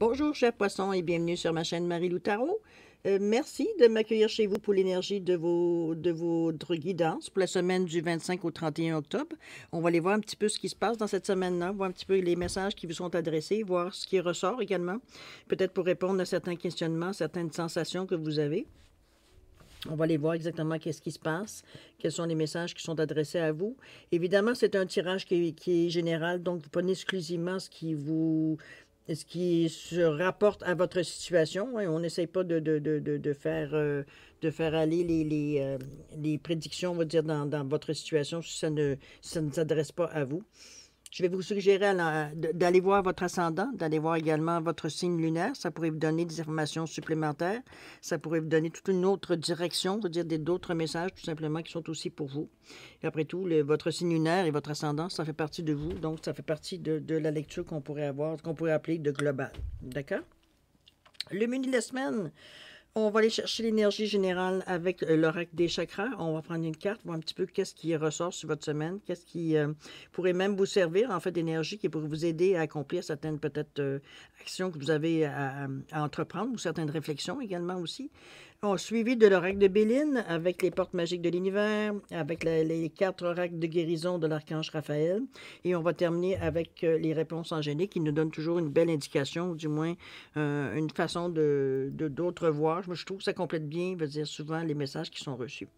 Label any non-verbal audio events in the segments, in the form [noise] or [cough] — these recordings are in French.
Bonjour, chers poissons, et bienvenue sur ma chaîne Marie-Lou euh, merci de m'accueillir chez vous pour l'énergie de, vos, de votre guidance pour la semaine du 25 au 31 octobre. On va aller voir un petit peu ce qui se passe dans cette semaine-là, voir un petit peu les messages qui vous sont adressés, voir ce qui ressort également, peut-être pour répondre à certains questionnements, certaines sensations que vous avez. On va aller voir exactement qu'est-ce qui se passe, quels sont les messages qui sont adressés à vous. Évidemment, c'est un tirage qui est, qui est, général, donc vous prenez exclusivement ce qui vous ce qui se rapporte à votre situation. Hein, on n'essaye pas de, faire, euh, de faire aller les, euh, prédictions, on dire, dans, dans votre situation ça ne, si ça ne s'adresse pas à vous. Je vais vous suggérer d'aller voir votre ascendant, d'aller voir également votre signe lunaire. Ça pourrait vous donner des informations supplémentaires. Ça pourrait vous donner toute une autre direction, dire d'autres messages tout simplement qui sont aussi pour vous. Et après tout, votre signe lunaire et votre ascendant, ça fait partie de vous. Donc, ça fait partie de, la lecture qu'on pourrait avoir, qu'on pourrait appeler de global. D'accord? Le menu de la semaine, on va aller chercher l'énergie générale avec l'oracle euh, des chakras. On va prendre une carte, voir un petit peu qu'est-ce qui ressort sur votre semaine, qu'est-ce qui euh, pourrait même vous servir en fait d'énergie qui pourrait vous aider à accomplir certaines peut-être euh, actions que vous avez à, entreprendre ou certaines réflexions également aussi suivi de l'oracle de Béline, avec les portes magiques de l'univers, avec les quatre oracles de guérison de l'archange Raphaël. Et on va terminer avec euh, les réponses angéliques qui nous donnent toujours une belle indication, ou du moins euh, une façon de d'autres voir. Je, trouve que ça complète bien, veut dire souvent les messages qui sont reçus.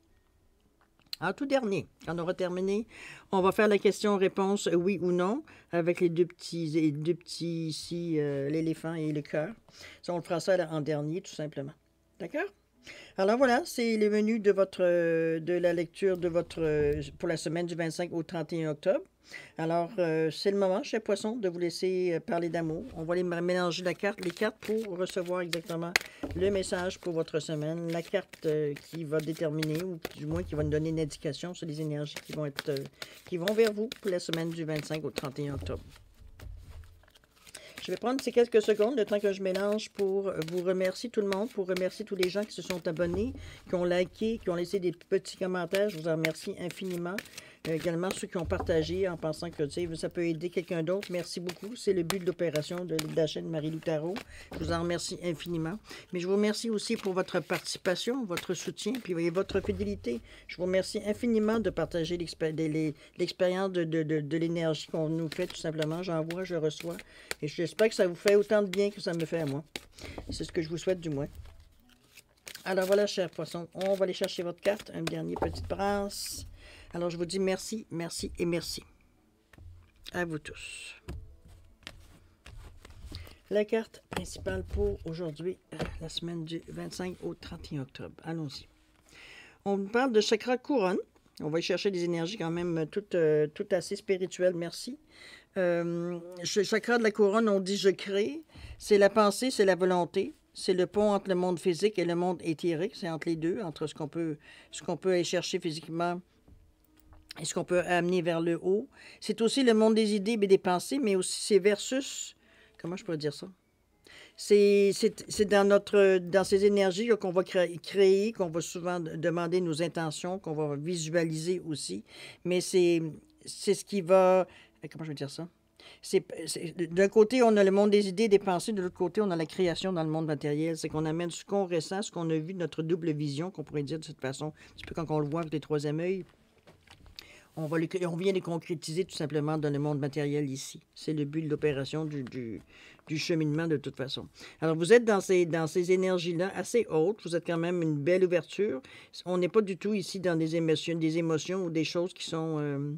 En tout dernier, quand on aura terminé, on va faire la question-réponse oui ou non avec les deux petits, les deux petits ici, euh, l'éléphant et le cœur. on le fera ça en dernier, tout simplement. D'accord? Alors voilà, c'est les menus de, votre, euh, de la lecture de votre, euh, pour la semaine du 25 au 31 octobre. Alors, euh, c'est le moment, chez Poisson, de vous laisser parler d'amour. On va aller mélanger la carte, les cartes pour recevoir exactement le message pour votre semaine. La carte qui va déterminer, ou du moins qui va nous donner une indication sur les énergies qui vont, être, qui vont vers vous pour la semaine du 25 au 31 octobre. Je vais prendre ces quelques secondes, le temps que je mélange, pour vous remercier tout le monde, pour remercier tous les gens qui se sont abonnés, qui ont liké, qui ont laissé des petits commentaires. Je vous en remercie infiniment également ceux qui ont partagé en pensant que ça peut aider quelqu'un d'autre. Merci beaucoup. C'est le but de l'opération de la chaîne Marie Loutaro. Je vous en remercie infiniment. Mais je vous remercie aussi pour votre participation, votre soutien et votre fidélité. Je vous remercie infiniment de partager l'expérience de, de l'énergie qu'on nous fait tout simplement. J'envoie, je reçois. Et j'espère que ça vous fait autant de bien que ça me fait à moi. C'est ce que je vous souhaite du moins. Alors voilà, chers poissons, on va aller chercher votre carte. Un dernier petit prince. Alors je vous dis merci, merci et merci à vous tous. La carte principale pour aujourd'hui, euh, la semaine du 25 au 31 octobre. Allons-y. On parle de chakra couronne. On va y chercher des énergies quand même euh, euh, toutes, assez spirituelles, merci. chakra de la couronne, on dit je crée. C'est la pensée, c'est la volonté. C'est le pont entre le monde physique et le monde éthérique. C'est entre les deux, entre ce qu'on peut, ce qu'on peut aller chercher physiquement est-ce qu'on peut amener vers le haut. C'est aussi le monde des idées et des pensées, mais aussi c'est versus, comment je pourrais dire ça? C'est dans, notre, dans ces énergies qu'on va créer, qu'on va souvent demander nos intentions, qu'on va visualiser aussi. Mais c'est ce qui va... Euh, comment je veux dire ça? D'un côté, on a le monde des idées, des pensées. De l'autre côté, on a la création dans le monde matériel. C'est qu'on amène ce qu'on ressent, ce qu'on a vu, notre double vision, qu'on pourrait dire de cette façon. C'est peu quand on le voit avec les troisième œil on, va on vient les concrétiser tout simplement dans le monde matériel ici. C'est le but de l'opération du, du, cheminement de toute façon. Alors, vous êtes dans ces, dans ces énergies-là assez hautes. Vous êtes quand même une belle ouverture. On n'est pas du tout ici dans des émotions, des émotions ou des choses qui sont euh,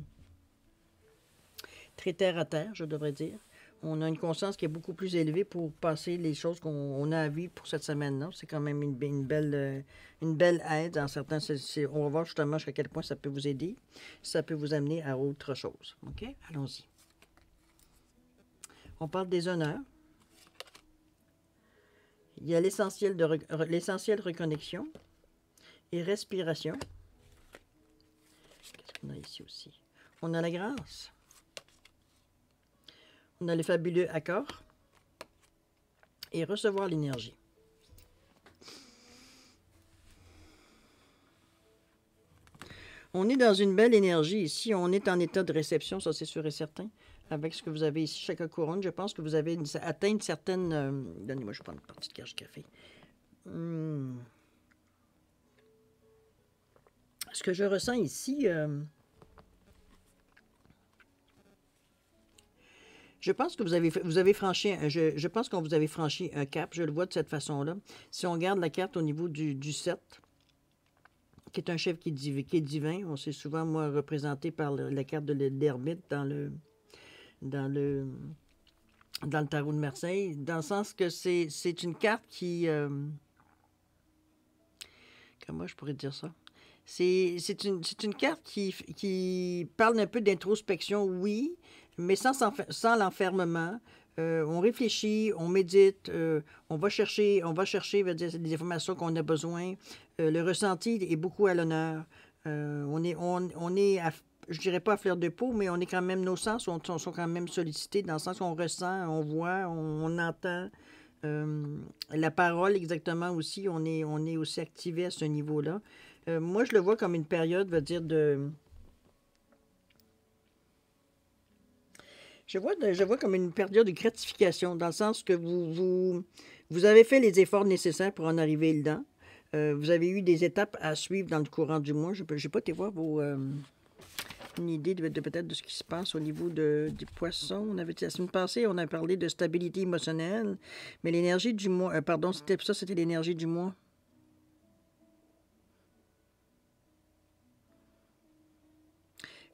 très terre à terre, je devrais dire on a une conscience qui est beaucoup plus élevée pour passer les choses qu'on a à vivre pour cette semaine-là. C'est quand même une, belle, euh, une belle aide. Dans certains, on va voir justement jusqu'à quel point ça peut vous aider, ça peut vous amener à autre chose. OK? Allons-y. On parle des honneurs. Il y a l'essentiel de l'essentiel reconnexion et respiration. Qu'est-ce qu'on a ici aussi? On a la grâce dans les fabuleux accords Et recevoir l'énergie. On est dans une belle énergie ici. On est en état de réception, ça c'est sûr et certain. Avec ce que vous avez ici, chaque couronne, je pense que vous avez atteint certaines. Euh, donnez-moi, je prends une partie de café. Hmm. Ce que je ressens ici... Euh, Je pense que vous avez, vous avez franchi, je, je pense qu'on vous avez franchi un cap. Je le vois de cette façon-là. Si on regarde la carte au niveau du, du 7, qui est un chef qui, est divin, on s'est souvent, moi, représenté par la carte de l'ermite dans le, dans, le, dans le tarot de Marseille, dans le sens que c'est une carte qui... Euh, comment je pourrais dire ça? C'est une, une, carte qui, qui parle un peu d'introspection, oui, mais sans, sans l'enfermement. Euh, on réfléchit, on médite, euh, on va chercher, on va chercher dire, des informations qu'on a besoin. Euh, le ressenti est beaucoup à l'honneur. on est, on, on est je dirais pas à fleur de peau, mais on est quand même, nos sens sont, sont quand même sollicités dans le sens qu'on ressent, on voit, on, entend. la parole, exactement aussi, on est, on est aussi activé à ce niveau-là. moi, je le vois comme une période, veut dire, de, Je vois, je vois comme une perdure de gratification, dans le sens que vous, vous, vous avez fait les efforts nécessaires pour en arriver là. Euh, vous avez eu des étapes à suivre dans le courant du mois. Je n'ai pas te voir vos, euh, une idée de, peut-être de ce qui se passe au niveau de, du poisson. On avait la semaine passée, on a parlé de stabilité émotionnelle, mais l'énergie du mois, euh, pardon, c'était ça, c'était l'énergie du mois.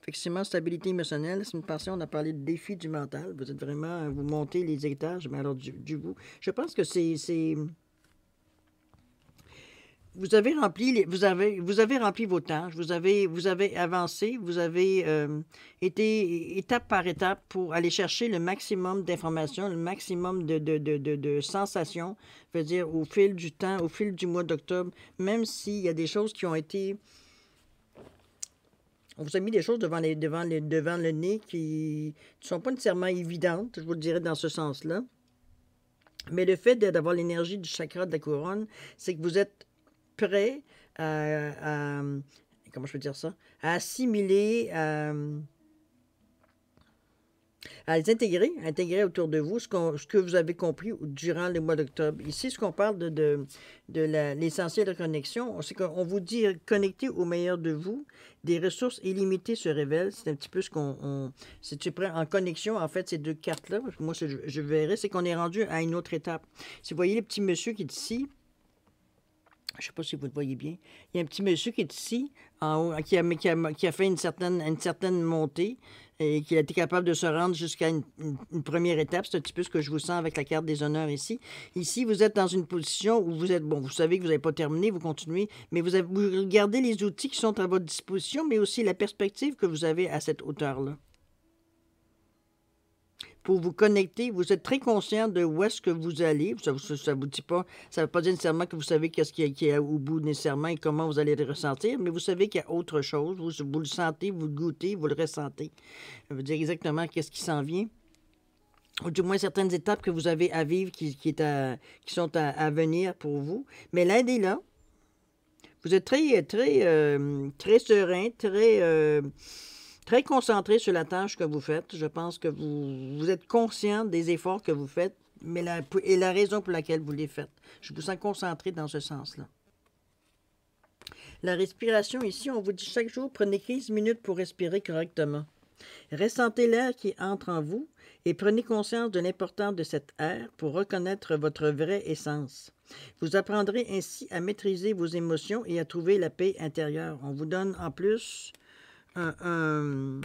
Effectivement, stabilité émotionnelle, c'est une passion. On a parlé de défi du mental. Vous êtes vraiment, euh, vous montez les étages, mais alors du, vous, Je pense que c'est, vous avez rempli, vous avez, vous avez rempli vos tâches. Vous avez, vous avez avancé. Vous avez euh, été étape par étape pour aller chercher le maximum d'informations, le maximum de, de, de, de, de sensations. Je veux dire, au fil du temps, au fil du mois d'octobre, même s'il y a des choses qui ont été on vous a mis des choses devant, les, devant, les, devant le nez qui ne sont pas nécessairement évidentes, je vous le dirais dans ce sens-là. Mais le fait d'avoir l'énergie du chakra de la couronne, c'est que vous êtes prêt à, comment je peux dire ça, à assimiler, euh, à les intégrer, intégrer autour de vous ce, ce, que vous avez compris durant le mois d'octobre. Ici, ce qu'on parle de, de, de l'essentiel de connexion, c'est qu'on vous dit connecter au meilleur de vous. Des ressources illimitées se révèlent. C'est un petit peu ce qu'on. si tu prends en connexion, en fait, ces deux cartes-là, moi, je, je verrai, c'est qu'on est rendu à une autre étape. Si vous voyez le petit monsieur qui est ici, je ne sais pas si vous le voyez bien. Il y a un petit monsieur qui est ici, en haut, qui a, qui a fait une certaine, une certaine montée et qu'il a été capable de se rendre jusqu'à une, première étape. C'est un petit peu ce que je vous sens avec la carte des honneurs ici. Ici, vous êtes dans une position où vous êtes, bon, vous savez que vous n'avez pas terminé, vous continuez, mais vous, vous regardez les outils qui sont à votre disposition, mais aussi la perspective que vous avez à cette hauteur-là pour vous connecter. Vous êtes très conscient de où est-ce que vous allez. Ça ne vous, pas, ça veut pas dire nécessairement que vous savez qu'est-ce qui est a au bout nécessairement et comment vous allez le ressentir, mais vous savez qu'il y a autre chose. Vous, le sentez, vous le goûtez, vous le ressentez. Ça veut dire exactement qu'est-ce qui s'en vient ou du moins certaines étapes que vous avez à vivre qui, sont à, venir pour vous. Mais lundi, là. Vous êtes très, très, euh, serein, très... Euh, très concentré sur la tâche que vous faites. Je pense que vous, êtes conscient des efforts que vous faites mais et la raison pour laquelle vous les faites. Je vous sens concentré dans ce sens-là. La respiration ici, on vous dit chaque jour, prenez 15 minutes pour respirer correctement. Ressentez l'air qui entre en vous et prenez conscience de l'importance de cet air pour reconnaître votre vraie essence. Vous apprendrez ainsi à maîtriser vos émotions et à trouver la paix intérieure. On vous donne en plus un,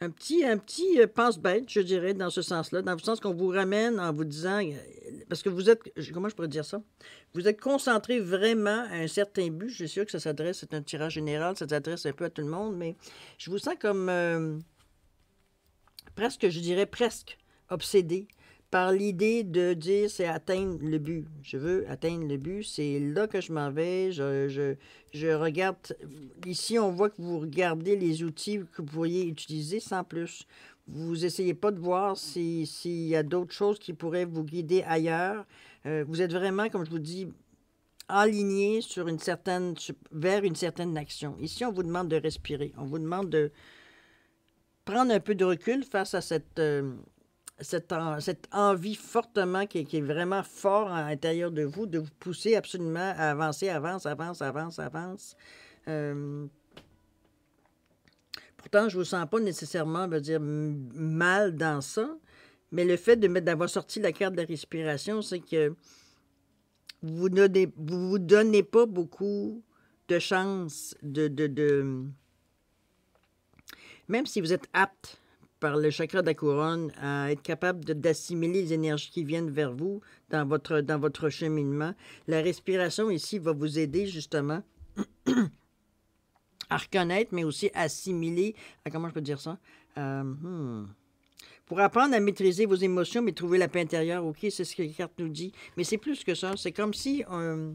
un, petit, un petit euh, passe-bête, je dirais, dans ce sens-là, dans le sens qu'on vous ramène en vous disant, euh, parce que vous êtes, comment je pourrais dire ça? Vous êtes concentré vraiment à un certain but. Je suis sûr que ça s'adresse, c'est un tirage général, ça s'adresse un peu à tout le monde, mais je vous sens comme euh, presque, je dirais presque obsédé par l'idée de dire c'est atteindre le but. Je veux atteindre le but, c'est là que je m'en vais. Je, je, je, regarde. Ici, on voit que vous regardez les outils que vous pourriez utiliser sans plus. Vous essayez pas de voir s'il y a d'autres choses qui pourraient vous guider ailleurs. Euh, vous êtes vraiment, comme je vous dis, aligné sur une certaine, vers une certaine action. Ici, on vous demande de respirer. On vous demande de prendre un peu de recul face à cette. Euh, cette, envie fortement qui, est vraiment fort à l'intérieur de vous, de vous pousser absolument à avancer, avance, avance, avance, avance. Euh, pourtant, je ne vous sens pas nécessairement veux dire, mal dans ça, mais le fait d'avoir sorti la carte de respiration, c'est que vous ne vous, donnez pas beaucoup de chance de, de... Même si vous êtes apte par le chakra de la couronne à être capable d'assimiler les énergies qui viennent vers vous dans votre, dans votre cheminement. La respiration ici va vous aider justement [clears throat] à reconnaître, mais aussi assimiler, ah, comment je peux dire ça? Euh, hmm. Pour apprendre à maîtriser vos émotions, mais trouver la paix intérieure, ok, c'est ce que la carte nous dit. Mais c'est plus que ça. C'est comme si euh,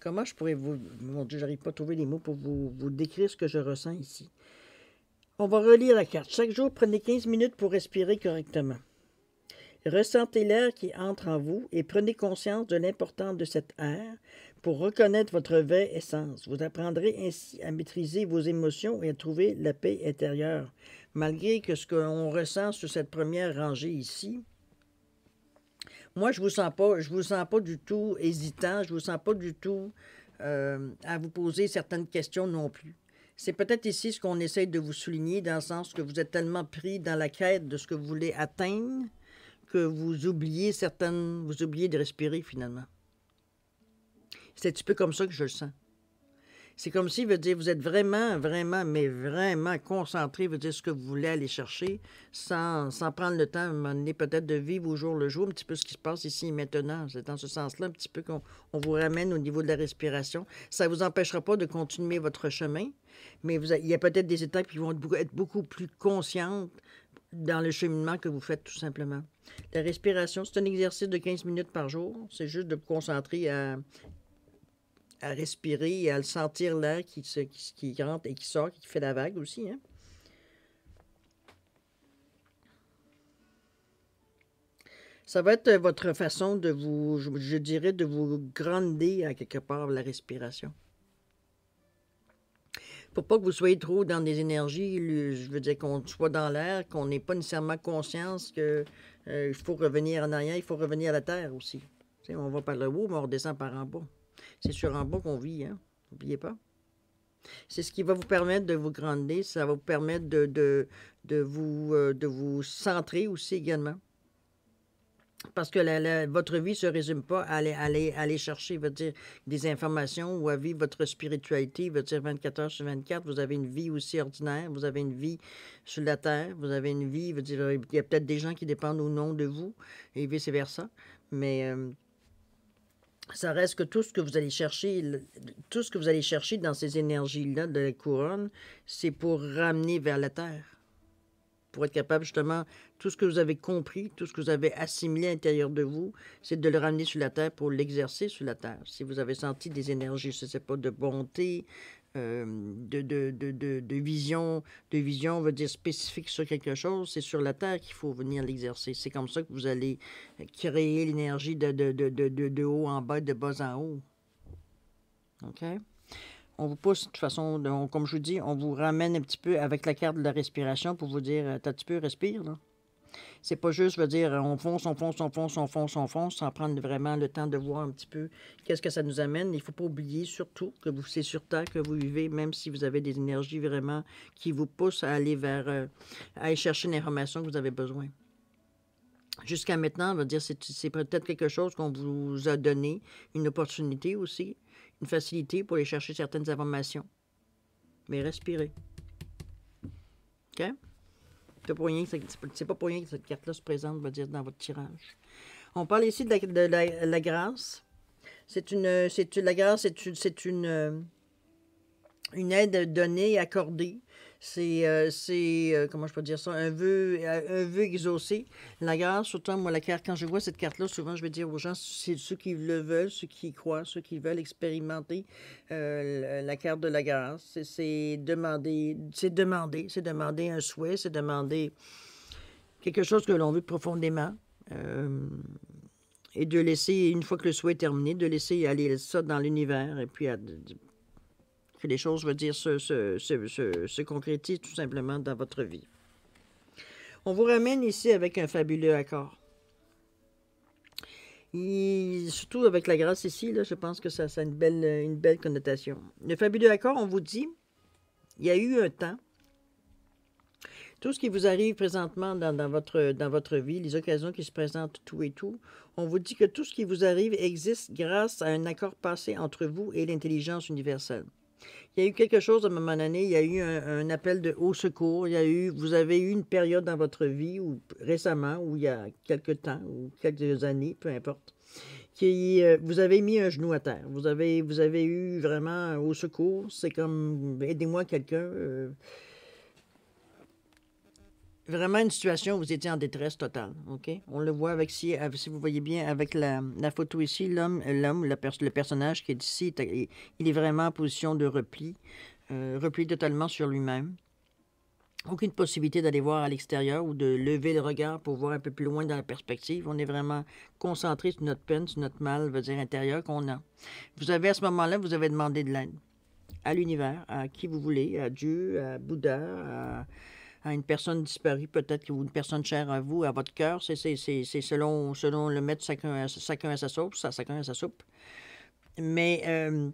Comment je pourrais vous... Mon Dieu, n'arrive pas à trouver les mots pour vous décrire ce que je ressens ici. On va relire la carte. Chaque jour, prenez 15 minutes pour respirer correctement. Ressentez l'air qui entre en vous et prenez conscience de l'importance de cet air pour reconnaître votre vraie essence. Vous apprendrez ainsi à maîtriser vos émotions et à trouver la paix intérieure. Malgré que ce qu'on ressent sur cette première rangée ici, moi, je vous sens pas, je vous sens pas du tout hésitant, je vous sens pas du tout euh, à vous poser certaines questions non plus. C'est peut-être ici ce qu'on essaye de vous souligner, dans le sens que vous êtes tellement pris dans la quête de ce que vous voulez atteindre que vous oubliez certaines, vous oubliez de respirer finalement. C'est un petit peu comme ça que je le sens. C'est comme si, veut dire, vous êtes vraiment, vraiment, mais vraiment concentré, veut dire, ce que vous voulez aller chercher, sans, sans prendre le temps, à un moment donné, peut-être de vivre au jour le jour, un petit peu ce qui se passe ici et maintenant. C'est dans ce sens-là, un petit peu qu'on vous ramène au niveau de la respiration. Ça ne vous empêchera pas de continuer votre chemin, mais vous, il y a peut-être des étapes qui vont être beaucoup plus conscientes dans le cheminement que vous faites, tout simplement. La respiration, c'est un exercice de 15 minutes par jour. C'est juste de vous concentrer à à respirer et à sentir l'air qui, qui, rentre et qui sort, qui fait la vague aussi. Hein. Ça va être votre façon de vous, je, dirais, de vous grandir à quelque part la respiration. Pour pas que vous soyez trop dans des énergies, je veux dire qu'on soit dans l'air, qu'on n'ait pas nécessairement conscience qu'il euh, faut revenir en arrière, il faut revenir à la terre aussi. on va par le haut, mais on redescend par en bas. C'est sur un bas qu'on vit, hein? N'oubliez pas. C'est ce qui va vous permettre de vous grandir, ça va vous permettre de, de, vous, euh, de vous centrer aussi également. Parce que votre vie ne se résume pas à aller, aller, aller chercher veut des informations ou à vivre votre spiritualité, veut dire 24 heures sur 24. Vous avez une vie aussi ordinaire, vous avez une vie sur la terre, vous avez une vie, veut dire, il y a peut-être des gens qui dépendent ou non de vous et vice-versa. Mais euh, ça reste que tout ce que vous allez chercher, tout ce que vous allez chercher dans ces énergies-là de la couronne, c'est pour ramener vers la terre pour être capable justement, tout ce que vous avez compris, tout ce que vous avez assimilé à l'intérieur de vous, c'est de le ramener sur la terre pour l'exercer sur la terre. Si vous avez senti des énergies, je ne sais pas, de bonté, euh, de, de, vision, de vision, on va dire spécifique sur quelque chose, c'est sur la terre qu'il faut venir l'exercer. C'est comme ça que vous allez créer l'énergie de, de haut en bas, de bas en haut. OK? on vous pousse, de toute façon, comme je vous dis, on vous ramène un petit peu avec la carte de la respiration pour vous dire, euh, t'as un petit peu, respire, là. C'est pas juste, je veux dire, on fonce, on fonce, on fonce, on fonce, on fonce, sans prendre vraiment le temps de voir un petit peu qu'est-ce que ça nous amène. Il ne faut pas oublier surtout que vous c'est sur Terre que vous vivez, même si vous avez des énergies vraiment qui vous poussent à aller vers, euh, à aller chercher l'information que vous avez besoin. Jusqu'à maintenant, on va dire, c'est peut-être quelque chose qu'on vous a donné, une opportunité aussi, une facilité pour aller chercher certaines informations. Mais respirez. OK? C'est pas pour rien que cette carte-là se présente, va dire, dans votre tirage. On parle ici de la, de la, grâce. C'est une, c'est la grâce, c'est une, une, euh, une aide donnée, accordée c'est, euh, c'est euh, comment je peux dire ça, un vœu, euh, un vœu exaucé. La grâce, surtout, moi, la carte, quand je vois cette carte-là, souvent, je vais dire aux gens, c'est ceux qui le veulent, ceux qui croient, ceux qui veulent expérimenter la carte de la grâce. C'est demander, c'est demander, c'est demander un souhait, c'est demander quelque chose que l'on veut profondément. et de laisser, une fois que le souhait est terminé, de laisser aller ça dans l'univers et puis à, que les choses, je veux dire, se, concrétisent tout simplement dans votre vie. On vous ramène ici avec un fabuleux accord. surtout avec la grâce ici, là, je pense que ça, a une belle, une belle connotation. Le fabuleux accord, on vous dit, il y a eu un temps. Tout ce qui vous arrive présentement dans, votre, dans votre vie, les occasions qui se présentent, tout et tout, on vous dit que tout ce qui vous arrive existe grâce à un accord passé entre vous et l'intelligence universelle. Il y a eu quelque chose à un moment donné, il y a eu un, appel de haut secours, il y a eu, vous avez eu une période dans votre vie, ou récemment, ou il y a quelque temps, ou quelques années, peu importe, qui, euh, vous avez mis un genou à terre. Vous avez, vous avez eu vraiment au secours. C'est comme aidez-moi quelqu'un. Euh, vraiment une situation où vous étiez en détresse totale. OK? On le voit avec, si, euh, si vous voyez bien, avec la, photo ici, l'homme, l'homme le personnage qui est ici, il est vraiment en position de repli, euh, repli totalement sur lui-même. Aucune possibilité d'aller voir à l'extérieur ou de lever le regard pour voir un peu plus loin dans la perspective. On est vraiment concentré sur notre peine, sur notre mal, veut dire intérieur qu'on a. Vous avez à ce moment-là, vous avez demandé de l'aide à l'univers, à qui vous voulez, à Dieu, à Bouddha, à à une personne disparue, peut-être, ou une personne chère à vous, à votre cœur. C'est selon, selon le maître, chacun, chacun à sa sauce, à sa soupe. Mais euh,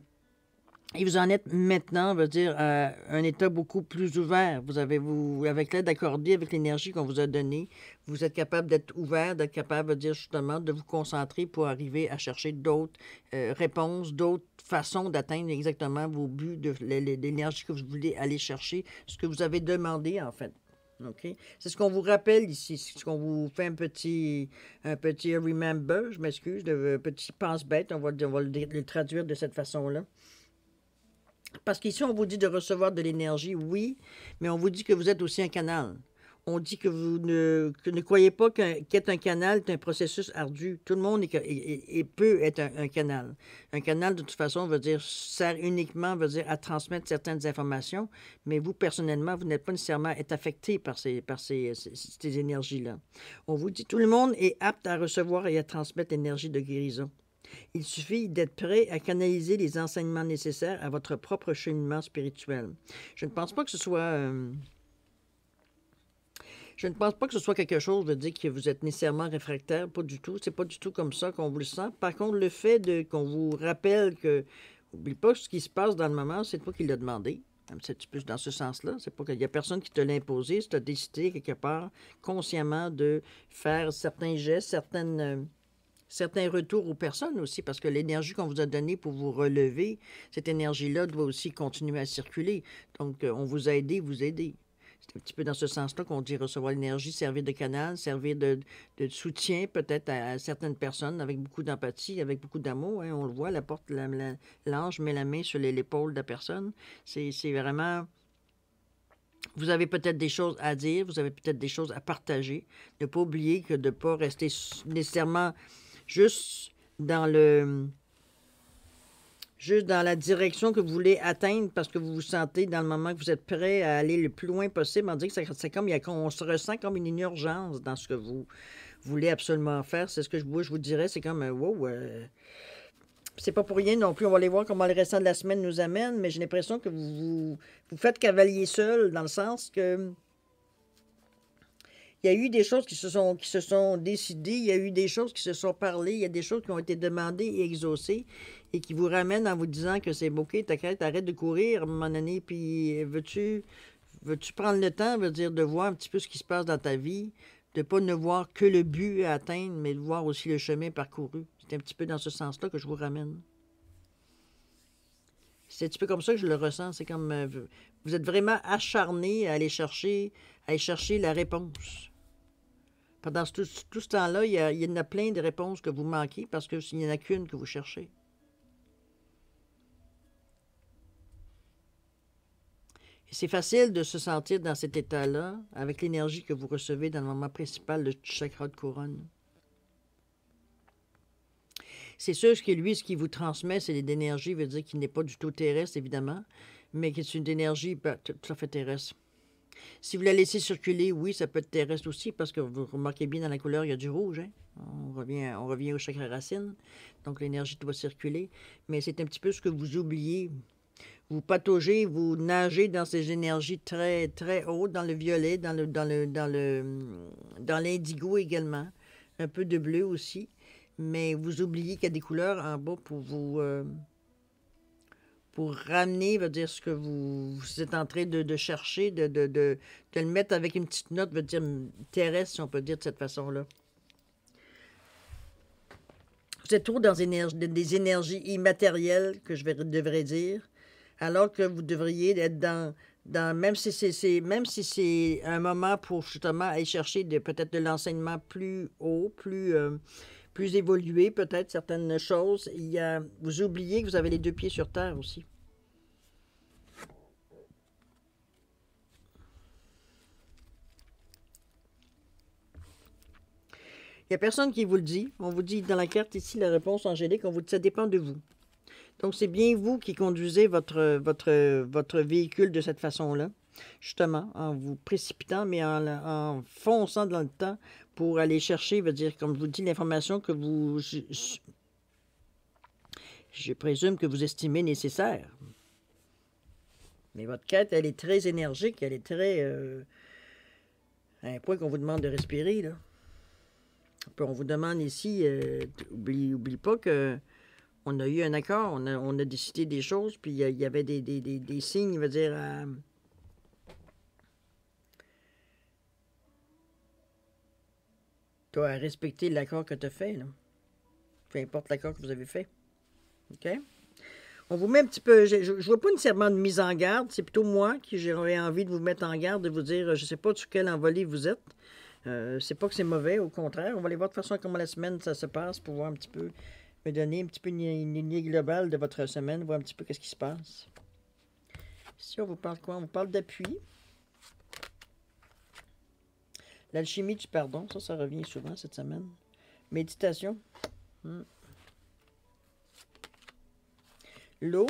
et vous en êtes maintenant, on veut dire, un état beaucoup plus ouvert. Vous avez, vous, avec l'aide accordée, avec l'énergie qu'on vous a donnée, vous êtes capable d'être ouvert, d'être capable, de dire, justement, de vous concentrer pour arriver à chercher d'autres euh, réponses, d'autres façons d'atteindre exactement vos buts, de l'énergie que vous voulez aller chercher, ce que vous avez demandé, en fait. OK? C'est ce qu'on vous rappelle ici, c'est ce qu'on vous fait un petit, un petit remember, je m'excuse, un euh, petit pense-bête, on va, le traduire de cette façon-là. Parce qu'ici, on vous dit de recevoir de l'énergie, oui, mais on vous dit que vous êtes aussi un canal. On dit que vous ne, ne croyez pas qu'être un, canal est un processus ardu. Tout le monde peut être un, canal. Un canal, de toute façon, veut dire, sert uniquement veut dire, à transmettre certaines informations, mais vous, personnellement, vous n'êtes pas nécessairement affecté par ces, par ces, ces, énergies-là. On vous dit tout le monde est apte à recevoir et à transmettre l'énergie de guérison. Il suffit d'être prêt à canaliser les enseignements nécessaires à votre propre cheminement spirituel. Je ne pense pas que ce soit... Euh, je ne pense pas que ce soit quelque chose de dire que vous êtes nécessairement réfractaire, pas du tout. C'est pas du tout comme ça qu'on vous le sent. Par contre, le fait de qu'on vous rappelle que, oublie pas ce qui se passe dans le moment, c'est toi qui l'as demandé. C'est plus dans ce sens-là. C'est pas qu'il n'y a personne qui te l'a imposé. tu as décidé quelque part consciemment de faire certains gestes, certaines euh, certains retours aux personnes aussi, parce que l'énergie qu'on vous a donnée pour vous relever, cette énergie-là doit aussi continuer à circuler. Donc, euh, on vous a aidé, vous aidez. C'est un petit peu dans ce sens-là qu'on dit recevoir l'énergie, servir de canal, servir de, soutien peut-être à, certaines personnes avec beaucoup d'empathie, avec beaucoup d'amour. Hein. on le voit, la porte, l'ange met la main sur l'épaule de la personne. C'est vraiment... Vous avez peut-être des choses à dire, vous avez peut-être des choses à partager. Ne pas oublier que de ne pas rester nécessairement juste dans le juste dans la direction que vous voulez atteindre parce que vous vous sentez dans le moment que vous êtes prêt à aller le plus loin possible. On dit que c'est comme, on se ressent comme une urgence dans ce que vous voulez absolument faire. C'est ce que je, je vous dirais, c'est comme, euh, wow, euh, c'est pas pour rien non plus. On va aller voir comment le restant de la semaine nous amène, mais j'ai l'impression que vous, vous faites cavalier seul dans le sens que il y a eu des choses qui se, sont, qui se sont décidées, il y a eu des choses qui se sont parlées, il y a des choses qui ont été demandées et exaucées et qui vous ramènent en vous disant que c'est OK, t'arrêtes de courir à un puis veux-tu veux-tu prendre le temps, veux dire, de voir un petit peu ce qui se passe dans ta vie, de pas ne voir que le but à atteindre, mais de voir aussi le chemin parcouru. C'est un petit peu dans ce sens-là que je vous ramène. C'est un petit peu comme ça que je le ressens. C'est comme euh, vous êtes vraiment acharné à aller chercher aller chercher la réponse. Pendant tout, ce temps-là, il, y, en a plein de réponses que vous manquez parce qu'il n'y en a qu'une que vous cherchez. C'est facile de se sentir dans cet état-là avec l'énergie que vous recevez dans le moment principal de chakra de couronne. C'est sûr que lui, ce qui vous transmet, c'est l'énergie, veut dire qu'il n'est pas du tout terrestre, évidemment, mais qu'il est une énergie ben, tout à fait terrestre. Si vous la laissez circuler, oui, ça peut être terrestre aussi, parce que vous remarquez bien dans la couleur, il y a du rouge. Hein. On, revient, on revient au chakra racine, donc l'énergie doit circuler. Mais c'est un petit peu ce que vous oubliez. Vous pataugez, vous nagez dans ces énergies très, très hautes, dans le violet, dans le, dans le, dans le, l'indigo également, un peu de bleu aussi. Mais vous oubliez qu'il y a des couleurs en bas pour vous... Euh, pour ramener, veut dire, ce que vous, êtes en train de, de chercher, de, de, de, le mettre avec une petite note, veut dire, terrestre, si on peut dire de cette façon-là. Vous êtes trop dans des énergies immatérielles, que je devrais dire, alors que vous devriez être dans, dans même si c'est même si c'est un moment pour justement aller chercher peut-être de l'enseignement plus haut, plus euh, plus évoluer peut-être certaines choses. Il y a, vous oubliez que vous avez les deux pieds sur terre aussi. Il n'y a personne qui vous le dit. On vous dit dans la carte ici la réponse angélique, on vous dit ça dépend de vous. Donc c'est bien vous qui conduisez votre, votre, votre véhicule de cette façon-là justement, en vous précipitant, mais en, fonçant dans le temps pour aller chercher, veut dire, comme je vous dis, l'information que vous, je, présume que vous estimez nécessaire. Mais votre quête, elle est très énergique, elle est très... Euh, un point qu'on vous demande de respirer, là. Puis on vous demande ici, euh, pas que on a eu un accord, on a, décidé des choses, puis il y, avait des, des, des, des signes, dire, à respecter l'accord que tu as fait. Peu importe l'accord que vous avez fait. OK? On vous met un petit peu. Je ne vois pas nécessairement de mise en garde. C'est plutôt moi qui j'aurais envie de vous mettre en garde, de vous dire, je ne sais pas sur quelle envolée vous êtes. Euh, c'est pas que c'est mauvais, au contraire. On va aller voir de toute façon comment la semaine ça se passe pour voir un petit peu, me donner un petit peu une, lignée globale de votre semaine, voir un petit peu qu'est-ce qui se passe. Ici, on vous parle quoi? On vous parle d'appui. L'alchimie du pardon, ça, ça revient souvent cette semaine. Méditation. Hmm. L'eau.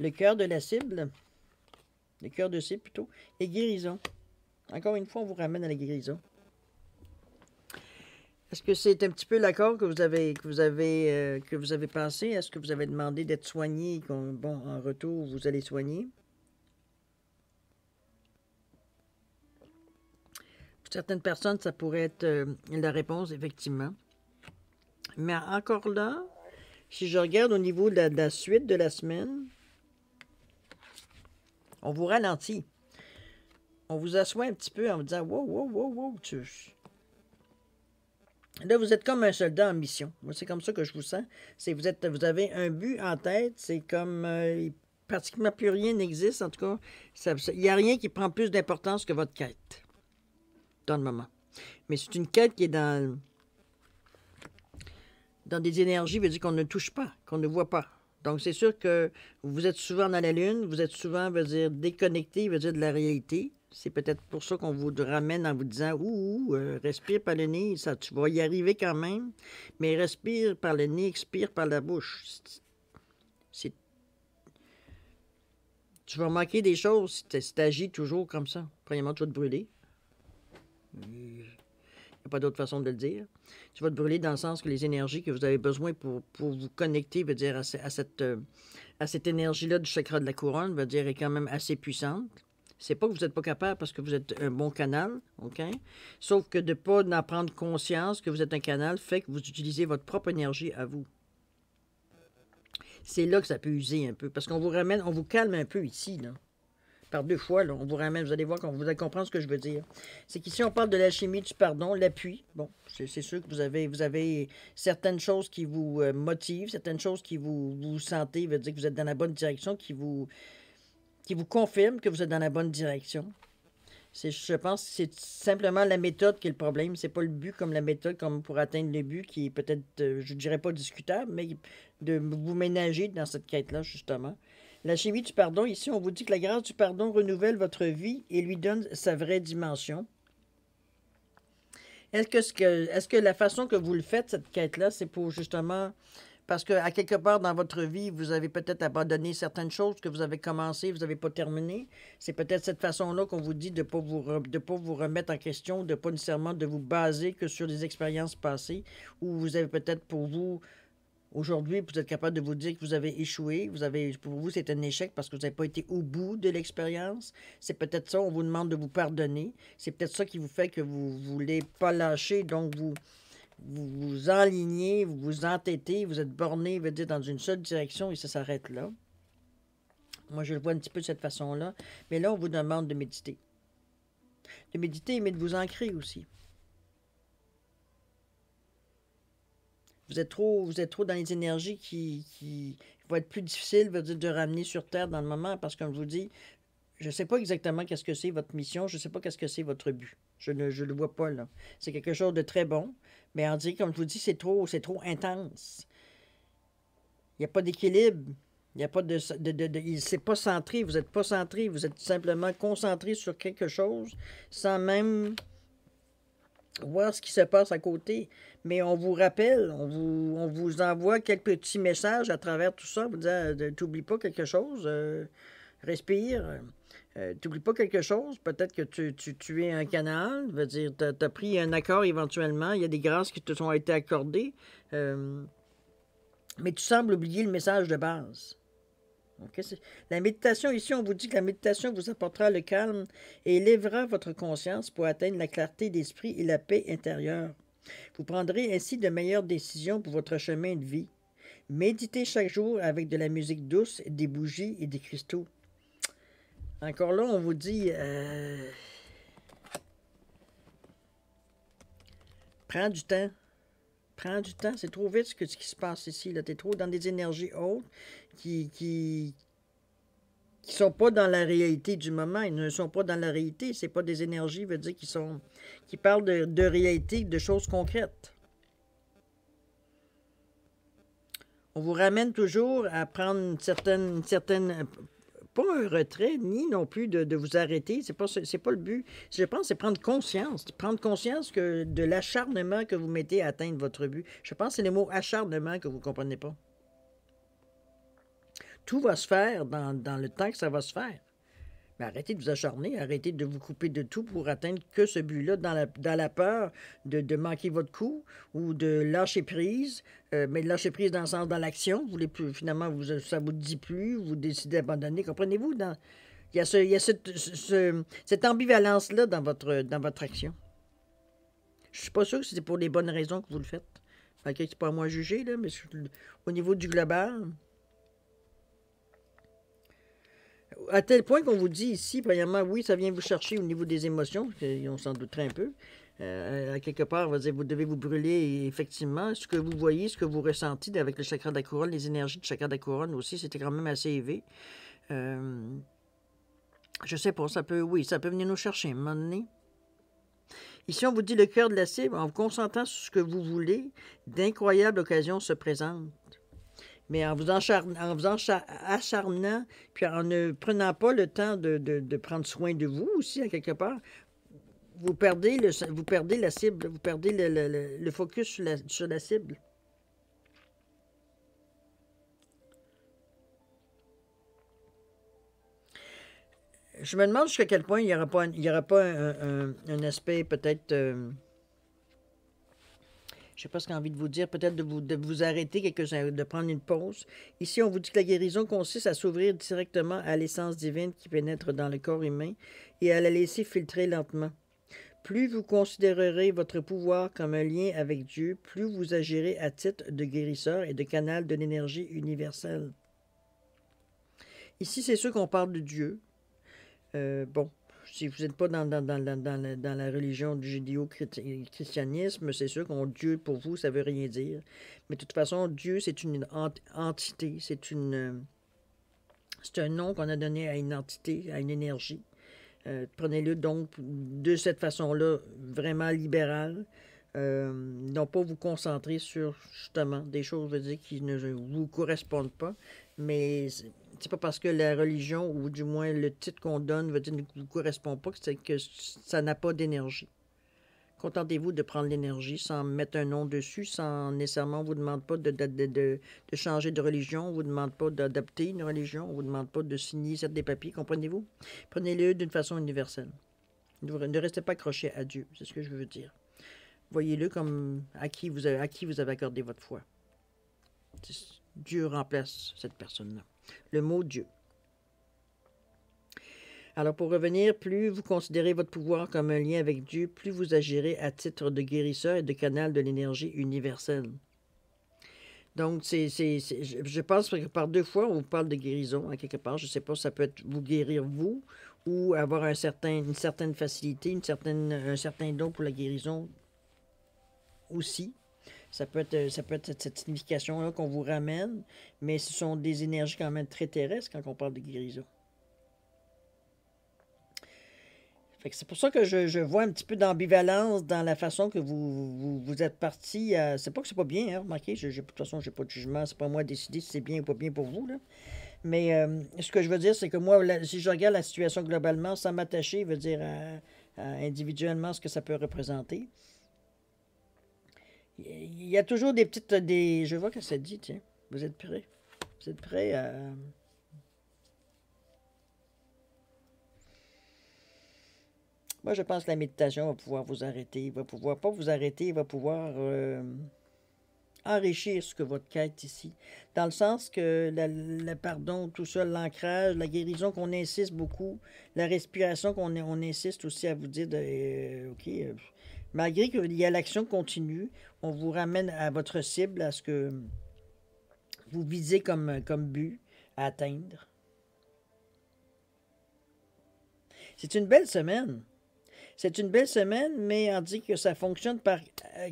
Le cœur de la cible. Le cœur de cible plutôt. Et guérison. Encore une fois, on vous ramène à la guérison. Est-ce que c'est un petit peu l'accord que vous avez que vous avez euh, que vous avez pensé? Est-ce que vous avez demandé d'être soigné? Bon, en retour, vous allez soigner? Pour certaines personnes, ça pourrait être euh, la réponse, effectivement. Mais encore là, si je regarde au niveau de la, suite de la semaine, on vous ralentit. On vous assoit un petit peu en vous disant Wow, wow, wow, wow, tu... Là, vous êtes comme un soldat en mission. Moi, c'est comme ça que je vous sens. vous êtes, vous avez un but en tête. C'est comme euh, pratiquement plus rien n'existe. En tout cas, il n'y a rien qui prend plus d'importance que votre quête dans le moment. Mais c'est une quête qui est dans, dans des énergies, veut dire qu'on ne touche pas, qu'on ne voit pas. Donc, c'est sûr que vous êtes souvent dans la Lune, vous êtes souvent, veut dire, déconnecté, veut dire, de la réalité. C'est peut-être pour ça qu'on vous ramène en vous disant Ouh, euh, respire par le nez, ça, tu vas y arriver quand même. Mais respire par le nez, expire par la bouche. C'est... Tu vas manquer des choses si tu agis toujours comme ça. Premièrement, tu vas te brûler. Il n'y a pas d'autre façon de le dire. Tu vas te brûler dans le sens que les énergies que vous avez besoin pour, pour vous connecter, veut dire à, cette, euh, à cette énergie-là du chakra de la couronne, veut dire est quand même assez puissante. C'est pas que vous n'êtes pas capable parce que vous êtes un bon canal, OK? Sauf que de ne pas en prendre conscience que vous êtes un canal fait que vous utilisez votre propre énergie à vous. C'est là que ça peut user un peu, parce qu'on vous ramène, on vous calme un peu ici, là deux fois. on vous ramène, vous allez voir, quand vous allez comprendre ce que je veux dire. C'est qu'ici, on parle de chimie du pardon, l'appui. Bon, c'est sûr que vous avez, vous avez certaines choses qui vous euh, motivent, certaines choses qui vous, vous sentez, veut dire que vous êtes dans la bonne direction, qui vous, qui vous confirment que vous êtes dans la bonne direction. Je pense que c'est simplement la méthode qui est le problème. C'est pas le but comme la méthode comme pour atteindre le but qui est peut-être, euh, je dirais pas discutable, mais de vous ménager dans cette quête-là, justement. La chimie du pardon, ici, on vous dit que la grâce du pardon renouvelle votre vie et lui donne sa vraie dimension. Est-ce que, que, la façon que vous le faites, cette quête-là, c'est pour justement... Parce que à quelque part dans votre vie, vous avez peut-être abandonné certaines choses que vous avez commencées, vous n'avez pas terminées. C'est peut-être cette façon-là qu'on vous dit de ne pas, vous pas vous remettre en question, de ne pas nécessairement de vous baser que sur des expériences passées, où vous avez peut-être pour vous Aujourd'hui, vous êtes capable de vous dire que vous avez échoué, vous avez, pour vous, c'est un échec parce que vous n'avez pas été au bout de l'expérience. C'est peut-être ça, on vous demande de vous pardonner. C'est peut-être ça qui vous fait que vous ne voulez pas lâcher, donc vous, vous enlignez, vous vous entêtez, vous êtes borné, vous dire, dans une seule direction et ça s'arrête là. Moi, je le vois un petit peu de cette façon-là. Mais là, on vous demande de méditer. De méditer, mais de vous ancrer aussi. Vous êtes trop, vous êtes trop dans les énergies qui, vont être plus difficiles de ramener sur Terre dans le moment parce que, comme je vous dis, je ne sais pas exactement qu'est-ce que c'est votre mission, je ne sais pas qu'est-ce que c'est votre but. Je ne le vois pas là. C'est quelque chose de très bon, mais on dit, comme je vous dis, c'est trop, c'est trop intense. Il n'y a pas d'équilibre. Il n'y a pas de. de, pas centré. Vous n'êtes pas centré. Vous êtes simplement concentré sur quelque chose sans même voir ce qui se passe à côté. Mais on vous rappelle, on vous, envoie quelques petits messages à travers tout ça, vous tu euh, t'oublies pas quelque chose, euh, respire. Euh, t'oublies pas quelque chose, peut-être que tu, tu, es un canal, veut dire, tu as, pris un accord éventuellement, il y a des grâces qui te sont été accordées, mais tu sembles oublier le message de base. La méditation, ici, on vous dit que la méditation vous apportera le calme et élèvera votre conscience pour atteindre la clarté d'esprit et la paix intérieure. Vous prendrez ainsi de meilleures décisions pour votre chemin de vie. Méditez chaque jour avec de la musique douce, des bougies et des cristaux. Encore là, on vous dit euh, prends du temps. Prends du temps, c'est trop vite ce, qui se passe ici. Tu es trop dans des énergies hautes qui, qui, sont pas dans la réalité du moment. Ils ne sont pas dans la réalité. C'est pas des énergies, veut dire qui sont qui parlent de, réalité, de choses concrètes. On vous ramène toujours à prendre certaines une certaine pas un retrait, ni non plus de, vous arrêter. C'est pas, c'est pas le but. Je pense c'est prendre conscience, prendre conscience que de l'acharnement que vous mettez à atteindre votre but. Je pense que c'est les mots acharnement que vous comprenez pas. Tout va se faire dans, dans le temps que ça va se faire. Mais arrêtez de vous acharner, arrêtez de vous couper de tout pour atteindre que ce but-là dans la, peur de, manquer votre coup ou de lâcher prise, euh, mais lâcher prise dans le sens dans l'action. Vous voulez plus, finalement, vous, ça vous dit plus, vous décidez d'abandonner. Comprenez-vous? il y a, cette ambivalence-là dans votre, action. Je ne suis pas sûr que c'est pour les bonnes raisons que vous le faites. que c'est pas à moi juger, là, mais au niveau du global, à tel point qu'on vous dit ici, premièrement, oui, ça vient vous chercher au niveau des émotions, on s'en douterait un peu. Euh, à quelque part, vous, vous devez vous brûler effectivement ce que vous voyez, ce que vous ressentez avec le chakra de la couronne, les énergies du chakra de la couronne aussi, c'était quand même assez élevé. Je euh, je sais pas, ça peut, oui, ça peut venir nous chercher à un moment donné. Ici, on vous dit le cœur de la cible, en vous concentrant sur ce que vous voulez, d'incroyables occasions se présentent mais en vous, en vous acharnant, puis en ne prenant pas le temps de, prendre soin de vous aussi, à quelque part, vous perdez, le, vous perdez la cible, vous perdez le, focus sur la, cible. Je me demande jusqu'à quel point il n'y aura pas, il y aura pas un, aspect peut-être... Euh, je ne sais pas ce qu'on a envie de vous dire, peut-être de vous, de vous arrêter quelques de prendre une pause. Ici, on vous dit que la guérison consiste à s'ouvrir directement à l'essence divine qui pénètre dans le corps humain et à la laisser filtrer lentement. Plus vous considérerez votre pouvoir comme un lien avec Dieu, plus vous agirez à titre de guérisseur et de canal de l'énergie universelle. Ici, c'est sûr qu'on parle de Dieu. Euh, bon, si vous n'êtes pas dans, dans, dans, dans, la religion du judéo-christianisme, c'est sûr qu'on Dieu pour vous, ça veut rien dire. Mais de toute façon, Dieu, c'est une entité, c'est une. Euh, c'est un nom qu'on a donné à une entité, à une énergie. Euh, prenez-le donc de cette façon-là, vraiment libérale. Euh, non pas vous concentrer sur justement des choses je veux dire, qui ne vous correspondent pas, mais c'est pas parce que la religion, ou du moins le titre qu'on donne, ne vous correspond pas, c'est que ça n'a pas d'énergie. Contentez-vous de prendre l'énergie sans mettre un nom dessus, sans nécessairement, vous demande pas de, changer de religion, vous demande pas d'adapter une religion, vous demande pas de signer des papiers, comprenez-vous? Prenez-le d'une façon universelle. Ne restez pas accroché à Dieu, c'est ce que je veux dire. Voyez-le comme à qui, vous à qui vous avez accordé votre foi. Dieu remplace cette personne-là le mot Dieu. Alors pour revenir, plus vous considérez votre pouvoir comme un lien avec Dieu, plus vous agirez à titre de guérisseur et de canal de l'énergie universelle. Donc, c'est, je pense que par deux fois, on vous parle de guérison, à hein, quelque part. Je ne sais pas, ça peut être vous guérir vous ou avoir une certaine facilité, une certaine, un certain don pour la guérison aussi. Ça peut être, euh, cette signification-là qu'on vous ramène, mais ce sont des énergies quand même très terrestres quand on parle de guérison. c'est pour ça que je, vois un petit peu d'ambivalence dans la façon que vous, êtes parti. C'est pas que c'est pas bien, hein, remarquez. de toute façon, j'ai pas de jugement. C'est pas moi de décider si c'est bien ou pas bien pour vous. Mais euh, ce que je veux dire, c'est que moi, si je regarde la situation globalement, sans m'attacher, veut dire individuellement ce que ça peut représenter. Il y a toujours des petites. Des... Je vois que ça dit, tiens. Vous êtes prêts? Vous êtes prêts à. Moi, je pense que la méditation va pouvoir vous arrêter. Il va pouvoir pas vous arrêter, il va pouvoir euh, enrichir ce que votre quête ici. Dans le sens que le pardon, tout seul l'ancrage, la guérison qu'on insiste beaucoup, la respiration qu'on on insiste aussi à vous dire de, euh, OK. Euh, Malgré qu'il y a l'action continue, on vous ramène à votre cible, à ce que vous visez comme, comme but à atteindre. C'est une belle semaine. C'est une belle semaine, mais on dit que ça fonctionne par, euh,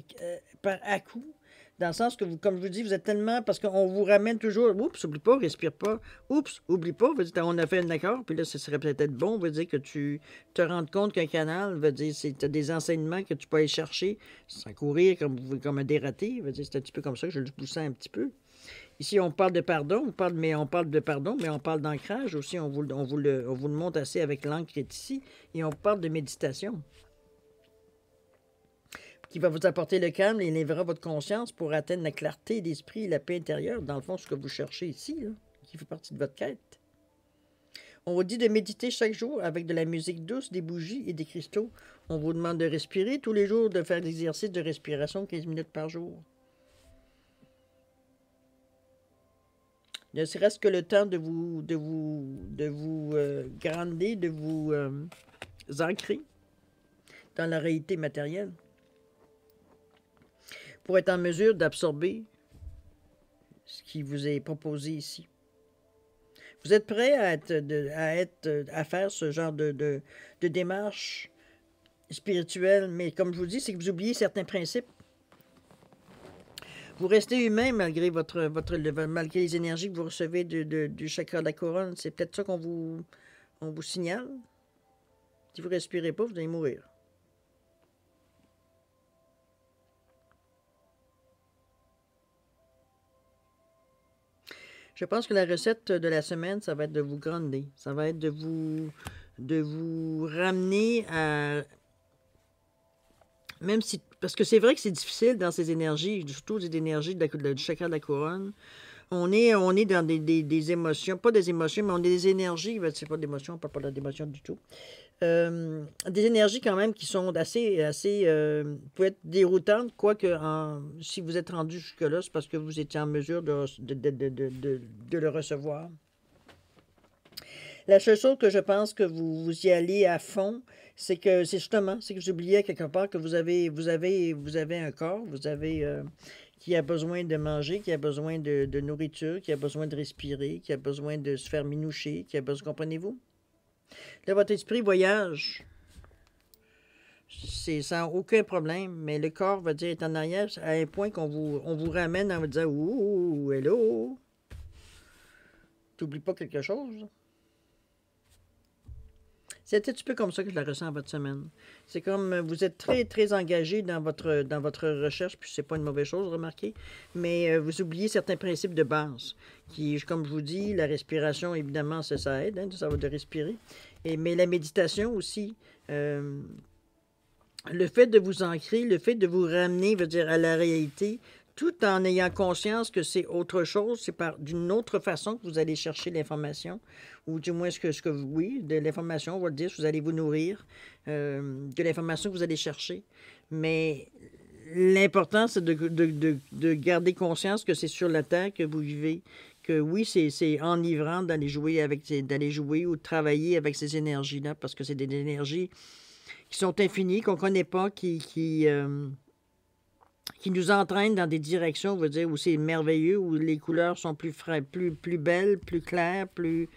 par à-coup dans le sens que, vous, comme je vous dis, vous êtes tellement. Parce qu'on vous ramène toujours. Oups, oublie pas, respire pas. Oups, oublie pas. Vous dites, on a fait un accord, puis là, ce serait peut-être bon. Vous dire que tu te rendes compte qu'un canal, veut dire, c'est des enseignements que tu peux aller chercher sans courir comme, comme un dératé. c'est un petit peu comme ça que je le poussais un petit peu. Ici, on parle de pardon, on parle, mais on parle de pardon, mais on parle d'ancrage aussi. On vous, on vous, le, on vous le montre assez avec l'encre qui est ici. Et on parle de méditation qui va vous apporter le calme et élèvera votre conscience pour atteindre la clarté d'esprit et la paix intérieure, dans le fond, ce que vous cherchez ici, qui fait partie de votre quête. On vous dit de méditer chaque jour avec de la musique douce, des bougies et des cristaux. On vous demande de respirer tous les jours, de faire l'exercice de respiration 15 minutes par jour. Ne serait-ce que le temps de vous, de vous, de vous euh, grandir, de vous euh, ancrer dans la réalité matérielle pour être en mesure d'absorber ce qui vous est proposé ici. Vous êtes prêt à, être, à, faire ce genre de, démarche spirituelle, mais comme je vous dis, c'est que vous oubliez certains principes. Vous restez humain malgré votre, votre malgré les énergies que vous recevez du chakra de la couronne. C'est peut-être ça qu'on vous, on vous signale. Si vous respirez pas, vous allez mourir. Je pense que la recette de la semaine, ça va être de vous gronder. Ça va être de vous, de vous ramener à... Même si... Parce que c'est vrai que c'est difficile dans ces énergies, surtout des énergies de la, du chakra de la couronne. On est, on est dans des, émotions, pas des émotions, mais on est des énergies. C'est pas d'émotions, on parle pas d'émotions du tout. Euh, des énergies quand même qui sont assez, assez peut être déroutantes, quoique si vous êtes rendu jusque-là, c'est parce que vous étiez en mesure de, de, le recevoir. La seule chose que je pense que vous, y allez à fond, c'est que c'est justement, c'est que j'oubliais quelque part que vous avez, vous avez, vous avez un corps, vous avez euh, qui a besoin de manger, qui a besoin de, de nourriture, qui a besoin de respirer, qui a besoin de se faire minoucher, qui a besoin, comprenez-vous? Là, votre esprit voyage. C'est sans aucun problème, mais le corps va dire est en arrière à un point qu'on vous, vous ramène en vous disant Ouh, hello. T'oublies pas quelque chose? C'est un petit peu comme ça que je la ressens votre semaine. C'est comme vous êtes très, très engagé dans votre, dans votre recherche, puis c'est pas une mauvaise chose, remarquez, mais euh, vous oubliez certains principes de base, qui, comme je vous dis, la respiration, évidemment, ça, ça aide, hein, ça va de respirer, mais la méditation aussi, euh, le fait de vous ancrer, le fait de vous ramener veut dire, à la réalité, tout en ayant conscience que c'est autre chose, c'est par d'une autre façon que vous allez chercher l'information, ou du moins ce que, ce que vous, oui, de l'information, on va le dire, vous allez vous nourrir euh, de l'information que vous allez chercher. Mais l'important, c'est de, de, de, de, garder conscience que c'est sur la Terre que vous vivez, oui, c'est enivrant d'aller jouer avec d'aller jouer ou travailler avec ces énergies-là, parce que c'est des énergies qui sont infinies, qu'on ne connaît pas, qui, euh, qui, nous entraînent dans des directions, on dire, où c'est merveilleux, où les couleurs sont plus, frais, plus, plus belles, plus claires, plus...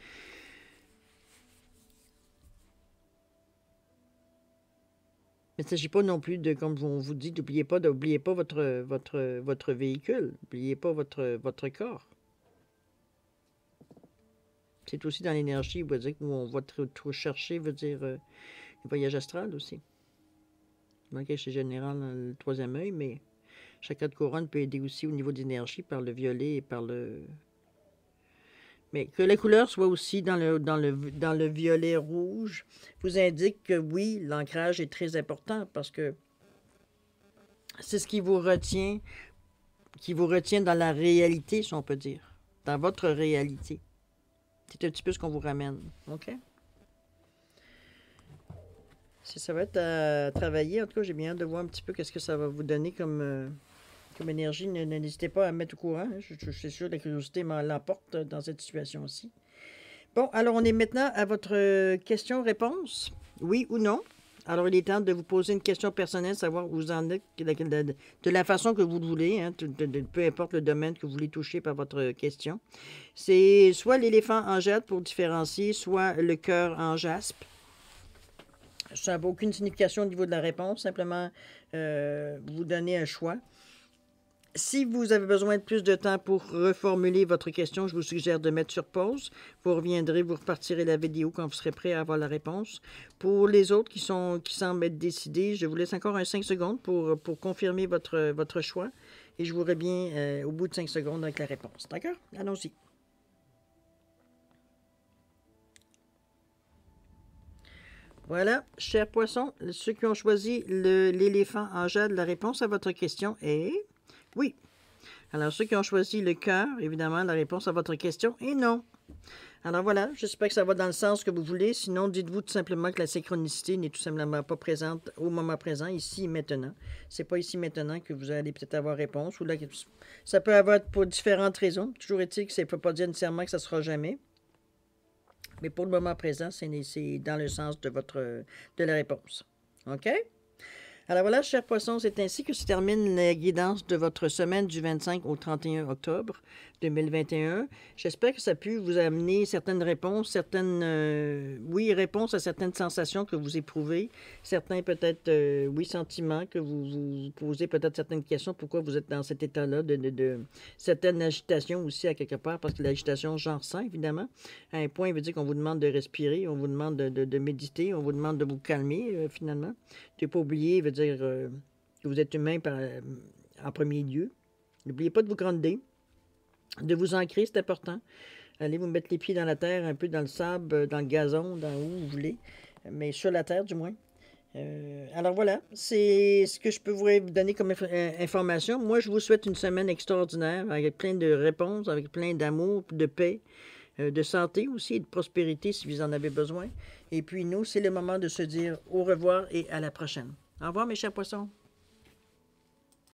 Mais il ne s'agit pas non plus de, comme on vous dit, n'oubliez pas, pas votre, votre, votre véhicule, n'oubliez pas votre, votre corps. C'est aussi dans l'énergie, vous dire où on va trop, chercher, veut dire euh, le voyage astral aussi. c'est général euh, le troisième œil, mais chacun de couronne peut aider aussi au niveau d'énergie par le violet et par le. Mais que la couleur soit aussi dans le, dans le, dans le violet rouge vous indique que oui, l'ancrage est très important parce que c'est ce qui vous retient, qui vous retient dans la réalité, si on peut dire, dans votre réalité. C'est un petit peu ce qu'on vous ramène. OK? Si ça va être à travailler, en tout cas, j'ai bien hâte de voir un petit peu qu'est-ce que ça va vous donner comme, euh, comme énergie. N'hésitez pas à me mettre au courant. Hein. Je, suis sûr que la curiosité l'emporte dans cette situation aussi. Bon, alors on est maintenant à votre euh, question-réponse. Oui ou non? Alors, il est temps de vous poser une question personnelle, savoir où vous en êtes, de la façon que vous le voulez, hein, peu importe le domaine que vous voulez toucher par votre question. C'est soit l'éléphant en jade pour différencier, soit le cœur en jaspe. Ça n'a aucune signification au niveau de la réponse, simplement euh, vous donner un choix. Si vous avez besoin de plus de temps pour reformuler votre question, je vous suggère de mettre sur pause. Vous reviendrez, vous repartirez la vidéo quand vous serez prêt à avoir la réponse. Pour les autres qui, sont, qui semblent être décidés, je vous laisse encore 5 secondes pour, confirmer votre, votre choix et je vous reviens euh, au bout de 5 secondes avec la réponse. D'accord? Allons-y. Voilà, chers poissons. ceux qui ont choisi l'éléphant en jade, la réponse à votre question est... Oui. Alors, ceux qui ont choisi le cœur, évidemment, la réponse à votre question est non. Alors voilà, j'espère que ça va dans le sens que vous voulez. Sinon, dites-vous tout simplement que la synchronicité n'est tout simplement pas présente au moment présent, ici et maintenant. C'est pas ici maintenant que vous allez peut-être avoir réponse. Ou ça peut avoir pour différentes raisons. Toujours est-il que ça ne peut pas dire nécessairement que ça sera jamais. Mais pour le moment présent, c'est dans le sens de, votre, de la réponse. OK? Alors voilà, chers poissons, c'est ainsi que se termine la guidance de votre semaine du 25 au 31 octobre. 2021. J'espère que ça a pu vous amener certaines réponses, certaines, euh, oui, réponses à certaines sensations que vous éprouvez, certains peut-être, euh, oui, sentiments que vous vous posez, peut-être certaines questions, pourquoi vous êtes dans cet état-là de, certaines agitations aussi à quelque part, parce que l'agitation j'en ressens, évidemment, à un point, il veut dire qu'on vous demande de respirer, on vous demande de, méditer, on vous demande de vous calmer, euh, finalement. De pas oublier, veut dire que vous êtes humain en premier lieu. N'oubliez pas de vous grandir de vous ancrer, c'est important. Allez vous mettre les pieds dans la terre, un peu dans le sable, euh, dans le gazon, dans où vous voulez, mais sur la terre du moins. Euh, alors voilà, c'est ce que je peux vous donner comme euh, information. Moi, je vous souhaite une semaine extraordinaire avec plein de réponses, avec plein d'amour, de paix, de santé aussi et de prospérité si vous en avez besoin. Et puis nous, c'est le moment de se dire au revoir et à la prochaine. Au revoir mes chers poissons.